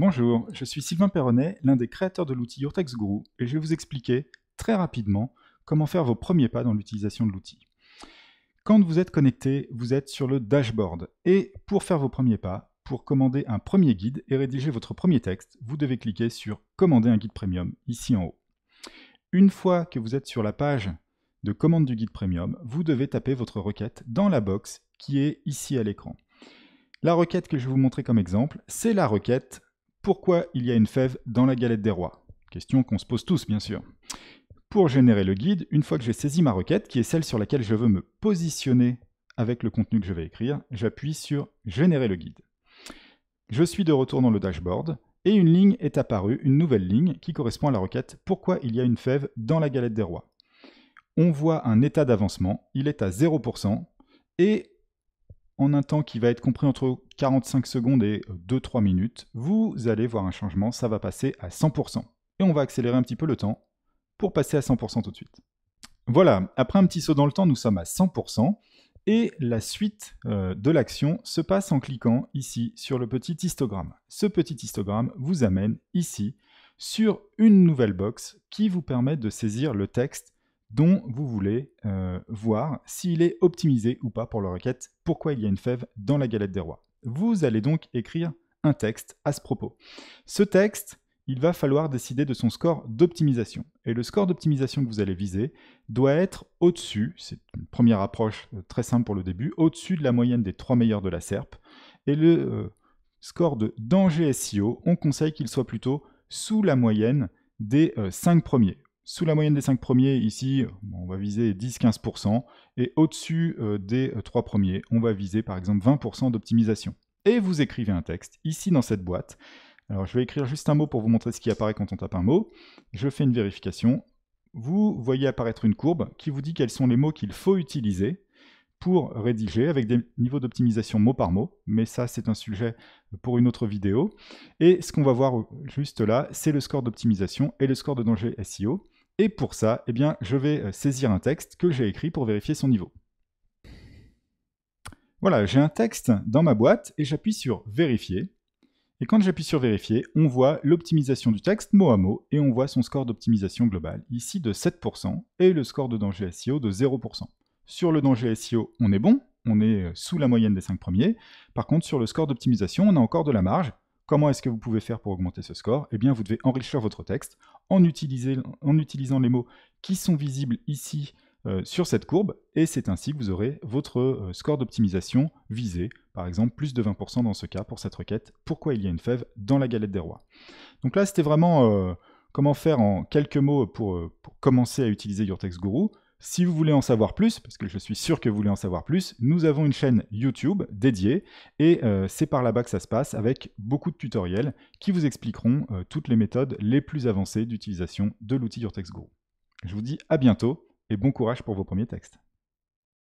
Bonjour, je suis Sylvain Perronnet, l'un des créateurs de l'outil Urtex Guru, et je vais vous expliquer très rapidement comment faire vos premiers pas dans l'utilisation de l'outil. Quand vous êtes connecté, vous êtes sur le dashboard, et pour faire vos premiers pas, pour commander un premier guide et rédiger votre premier texte, vous devez cliquer sur Commander un guide premium ici en haut. Une fois que vous êtes sur la page de commande du guide premium, vous devez taper votre requête dans la box qui est ici à l'écran. La requête que je vais vous montrer comme exemple, c'est la requête pourquoi il y a une fève dans la galette des rois Question qu'on se pose tous, bien sûr. Pour générer le guide, une fois que j'ai saisi ma requête, qui est celle sur laquelle je veux me positionner avec le contenu que je vais écrire, j'appuie sur « Générer le guide ». Je suis de retour dans le dashboard, et une ligne est apparue, une nouvelle ligne, qui correspond à la requête « Pourquoi il y a une fève dans la galette des rois ?» On voit un état d'avancement, il est à 0%, et en un temps qui va être compris entre 45 secondes et 2-3 euh, minutes, vous allez voir un changement, ça va passer à 100%. Et on va accélérer un petit peu le temps pour passer à 100% tout de suite. Voilà, après un petit saut dans le temps, nous sommes à 100%, et la suite euh, de l'action se passe en cliquant ici sur le petit histogramme. Ce petit histogramme vous amène ici sur une nouvelle box qui vous permet de saisir le texte dont vous voulez euh, voir s'il est optimisé ou pas pour la requête pourquoi il y a une fève dans la galette des rois. Vous allez donc écrire un texte à ce propos. Ce texte, il va falloir décider de son score d'optimisation. Et le score d'optimisation que vous allez viser doit être au-dessus, c'est une première approche euh, très simple pour le début, au-dessus de la moyenne des trois meilleurs de la SERP. Et le euh, score de danger SEO, on conseille qu'il soit plutôt sous la moyenne des 5 premiers. Sous la moyenne des 5 premiers, ici, on va viser 10-15%, et au-dessus euh, des 3 euh, premiers, on va viser par exemple 20% d'optimisation. Et vous écrivez un texte, ici dans cette boîte. Alors je vais écrire juste un mot pour vous montrer ce qui apparaît quand on tape un mot. Je fais une vérification. Vous voyez apparaître une courbe qui vous dit quels sont les mots qu'il faut utiliser pour rédiger avec des niveaux d'optimisation mot par mot, mais ça c'est un sujet pour une autre vidéo. Et ce qu'on va voir euh, juste là, c'est le score d'optimisation et le score de danger SEO. Et pour ça, eh bien, je vais euh, saisir un texte que j'ai écrit pour vérifier son niveau. Voilà, j'ai un texte dans ma boîte et j'appuie sur Vérifier. Et quand j'appuie sur Vérifier, on voit l'optimisation du texte mot à mot et on voit son score d'optimisation global, ici de 7% et le score de danger SEO de 0%. Sur le danger SEO, on est bon, on est euh, sous la moyenne des 5 premiers. Par contre, sur le score d'optimisation, on a encore de la marge, Comment est-ce que vous pouvez faire pour augmenter ce score Eh bien, vous devez enrichir votre texte en, utilisant les mots qui sont visibles ici euh, sur cette courbe, et c'est ainsi que vous aurez votre euh, score d'optimisation visé, par exemple plus de 20% dans ce cas pour cette requête « Pourquoi il y a une fève dans la galette des rois ?». Donc là, c'était vraiment euh, comment faire en quelques mots pour, pour commencer à utiliser Your Text Guru. Si vous voulez en savoir plus, parce que je suis sûr que vous voulez en savoir plus, nous avons une chaîne YouTube dédiée et euh, c'est par là-bas que ça se passe avec beaucoup de tutoriels qui vous expliqueront euh, toutes les méthodes les plus avancées d'utilisation de l'outil Your Je vous dis à bientôt et bon courage pour vos premiers textes.